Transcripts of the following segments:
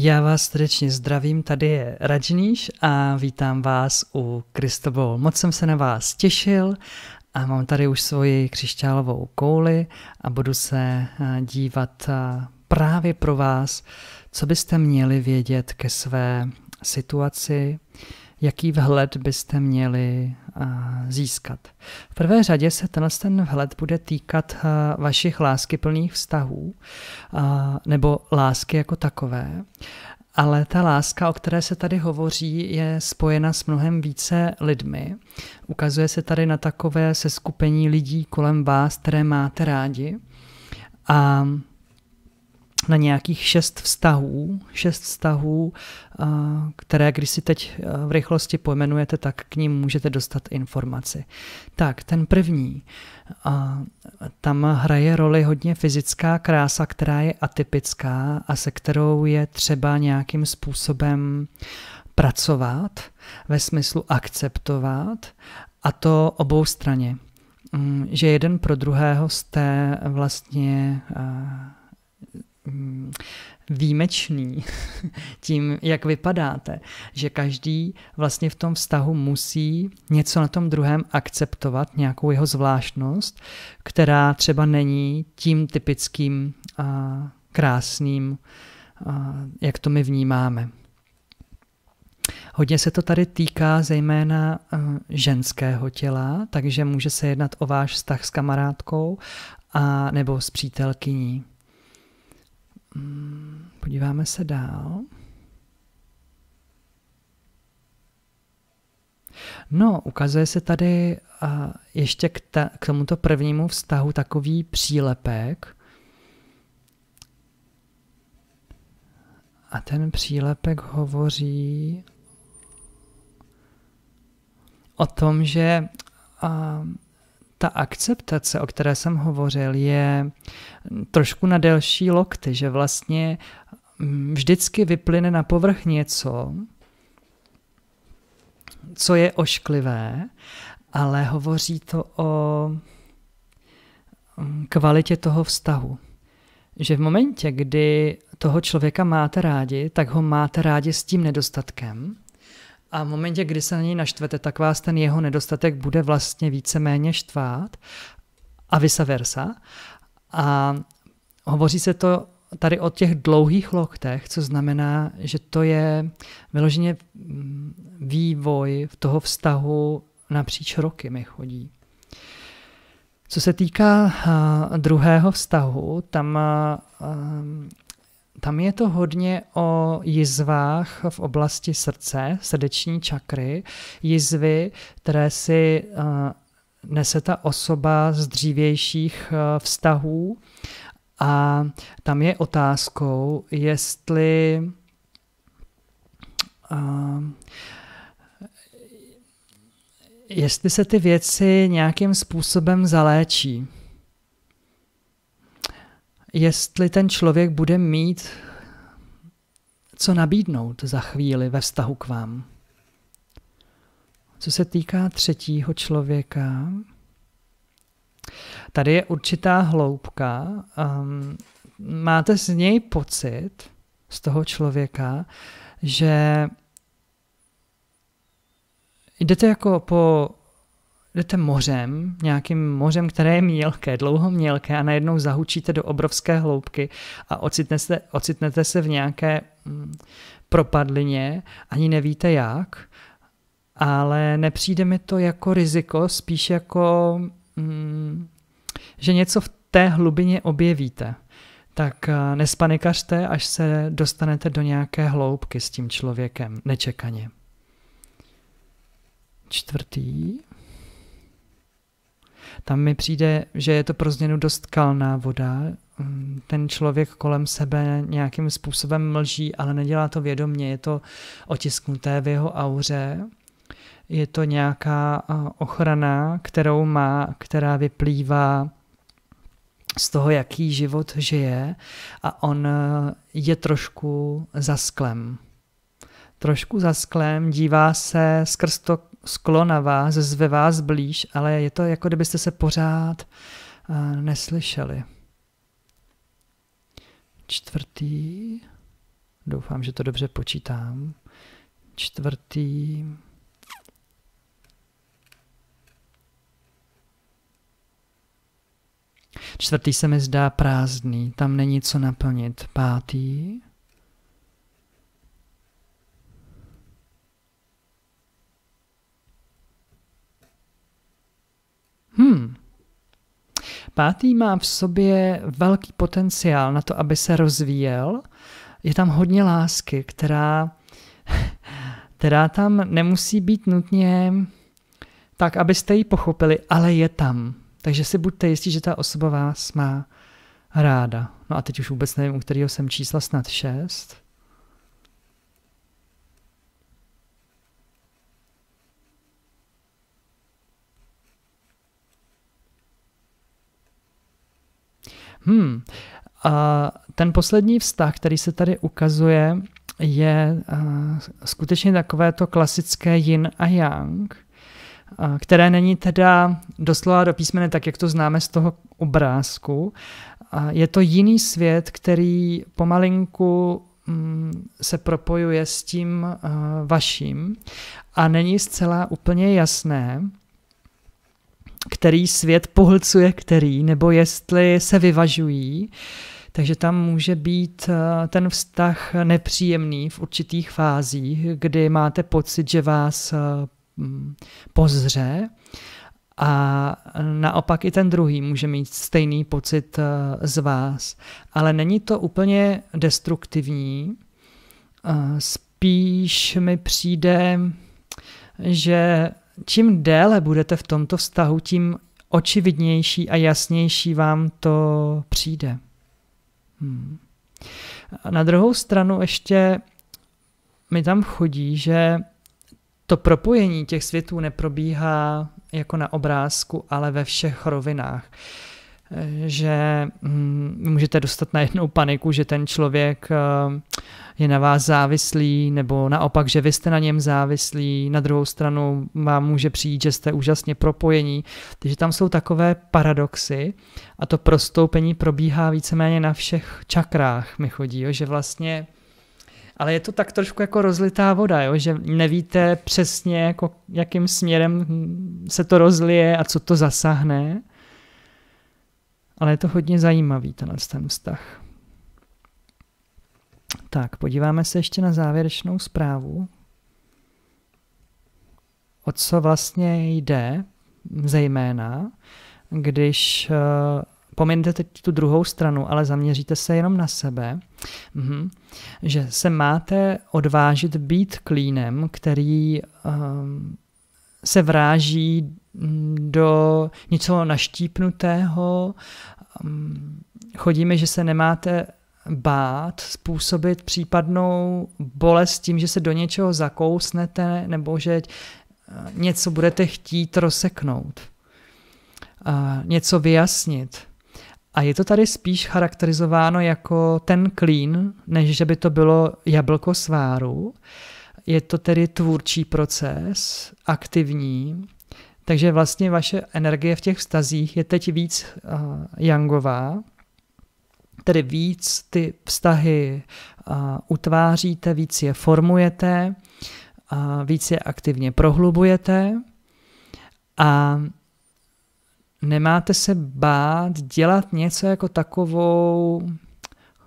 Já vás srdečně zdravím, tady je Radžníš a vítám vás u Kristobol. Moc jsem se na vás těšil a mám tady už svoji křišťálovou kouli a budu se eh, dívat eh, právě pro vás, co byste měli vědět ke své situaci, jaký vhled byste měli eh, získat. V prvé řadě se tenhle ten vhled bude týkat eh, vašich láskyplných vztahů eh, nebo lásky jako takové. Ale ta láska, o které se tady hovoří, je spojena s mnohem více lidmi. Ukazuje se tady na takové seskupení lidí kolem vás, které máte rádi. A na nějakých šest vztahů, šest vztahů, eh, které, když si teď eh, v rychlosti pojmenujete, tak k ním můžete dostat informaci. Tak, ten první, tam hraje roli hodně fyzická krása, která je atypická a se kterou je třeba nějakým způsobem pracovat, ve smyslu akceptovat, a to obou straně mm, že jeden pro druhého jste vlastně eh, Mm, výjimečný tím, jak vypadáte, že každý vlastně v tom vztahu musí něco na tom druhém akceptovat, nějakou jeho zvláštnost, která třeba není tím typickým a krásným, a jak to my vnímáme. Hodně se to tady týká zejména ženského těla, takže může se jednat o váš vztah s kamarádkou a nebo s přítelkyní. Podíváme se dál. No, ukazuje se tady a ještě k, ta, k tomuto prvnímu vztahu takový přílepek. A ten přílepek hovoří o tom, že ta akceptace, o které jsem hovořil, je trošku na delší lokty, že vlastně mm, vždycky vyplyne na povrch něco, co je ošklivé, ale hovoří to o mm, kvalitě toho vztahu. Že v momentě, kdy toho člověka máte rádi, tak ho máte rádi s tím nedostatkem, a v momentě, kdy se na něj naštvete, tak vás ten jeho nedostatek bude vlastně víceméně štvát a vice versa. A hovoří se to tady o těch dlouhých loktech, co znamená, že to je vyloženě vývoj v toho vztahu napříč roky mi chodí. Co se týká eh, druhého vztahu, tam eh, tam je to hodně o jizvách v oblasti srdce, srdeční čakry, jizvy, které si uh, nese ta osoba z dřívějších uh, vztahů. A tam je otázkou, jestli uh, jestli se ty věci nějakým způsobem zaléčí jestli ten člověk bude mít co nabídnout za chvíli ve vztahu k vám. Co se týká třetího člověka, tady je určitá hloubka. Um, máte z něj pocit, z toho člověka, že jdete jako po jdete mořem, nějakým mořem, které je mělké, dlouho mělké a najednou zahučíte do obrovské hloubky a ocitnete se, ocitnete se v nějaké mm, propadlině, ani nevíte jak, ale nepřijde mi to jako riziko, spíš jako, mm, že něco v té hlubině objevíte. Tak eh, nespanikařte, až se dostanete do nějaké hloubky s tím člověkem, nečekaně. Čtvrtý. Tam mi přijde, že je to pro změnu dost kalná voda. Ten člověk kolem sebe nějakým způsobem mlží, ale nedělá to vědomně. Je to otisknuté v jeho auře. Je to nějaká ochrana, kterou má, která vyplývá z toho, jaký život žije a on e, je trošku za sklem. Trošku za sklem, dívá se skrz to sklo na vás, zve vás blíž, ale je to jako kdybyste se pořád eh, neslyšeli. Čtvrtý, doufám, že to dobře počítám. Čtvrtý, Čtvrtý se mi zdá prázdný, tam není co naplnit. Pátý. Hmm. Pátý má v sobě velký potenciál na to, aby se rozvíjel. Je tam hodně lásky, která, která tam nemusí být nutně tak, abyste ji pochopili, ale je tam. Takže si buďte jistí, že ta osoba vás má ráda. No a teď už vůbec nevím, u kterého jsem čísla snad šest. Hmm. A ten poslední vztah, který se tady ukazuje, je uh, skutečně takové to klasické yin a yang, uh, které není teda doslova do písmene tak, jak to známe z toho obrázku. Uh, je to jiný svět, který pomalinku um, se propojuje s tím vaším a není zcela úplně jasné, který svět pohlcuje který, nebo jestli se vyvažují. Takže tam může být eh, ten vztah nepříjemný v určitých fázích, kdy máte pocit, že vás eh, pozře a naopak i ten druhý může mít stejný pocit eh, z vás. Ale není to úplně destruktivní, spíš mi přijde, že čím déle budete v tomto vztahu, tím očividnější a jasnější vám to přijde. Hmm. A na druhou stranu ještě mi tam chodí, že to propojení těch světů neprobíhá jako na obrázku, ale ve všech rovinách. Že hmm, můžete dostat najednou paniku, že ten člověk uh, je na vás závislý, nebo naopak, že vy jste na něm závislí, na druhou stranu vám může přijít, že jste úžasně propojení. Takže tam jsou takové paradoxy a to prostoupení probíhá víceméně na všech čakrách mi chodí, jo, že vlastně ale je to tak trošku jako rozlitá voda, jo? že nevíte přesně, jako, jakým směrem se to rozlije a co to zasahne. Ale je to hodně zajímavý, tenhle ten vztah. Tak, podíváme se ještě na závěrečnou zprávu. O co vlastně jde, zejména, když eh, pominete teď tu druhou stranu, ale zaměříte se jenom na sebe, mhm. že se máte odvážit být klínem, který uh, se vráží mm, do něco naštípnutého. Um, chodíme, že se nemáte bát způsobit případnou bolest tím, že se do něčeho zakousnete nebo že eh, něco budete chtít rozseknout, a eh, něco vyjasnit. A je to tady spíš charakterizováno jako ten klín, než že by to bylo jablko sváru. Je to tedy tvůrčí proces, aktivní, takže vlastně vaše energie v těch vztazích je teď víc uh, tedy víc ty vztahy utváříte, víc je formujete, víc je aktivně prohlubujete a nemáte se bát dělat něco jako takovou,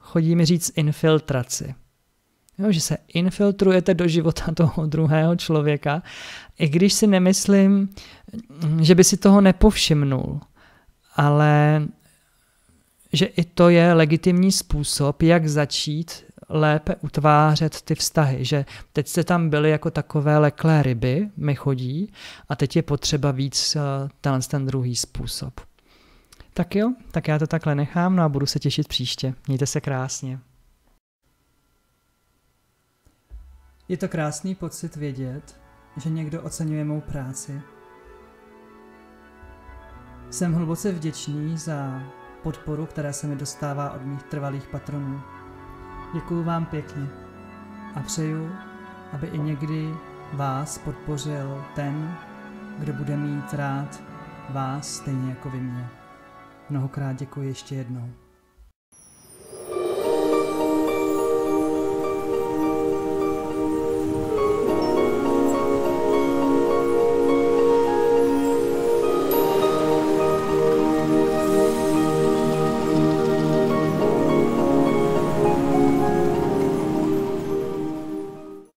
chodí mi říct, infiltraci. Jo, že se infiltrujete do života toho druhého člověka, i když si nemyslím, že by si toho nepovšimnul, ale že i to je legitimní způsob, jak začít lépe utvářet ty vztahy, že teď jste tam byli jako takové leklé ryby, my chodí, a teď je potřeba víc eh, ten, ten druhý způsob. Tak jo, tak já to takhle nechám, no a budu se těšit příště. Mějte se krásně. Je to krásný pocit vědět, že někdo oceňuje mou práci. Jsem hluboce vděčný za podporu, která se mi dostává od mých trvalých patronů. Děkuju vám pěkně a přeju, aby i někdy vás podpořil ten, kdo bude mít rád vás stejně jako vy mě. Mnohokrát děkuji ještě jednou.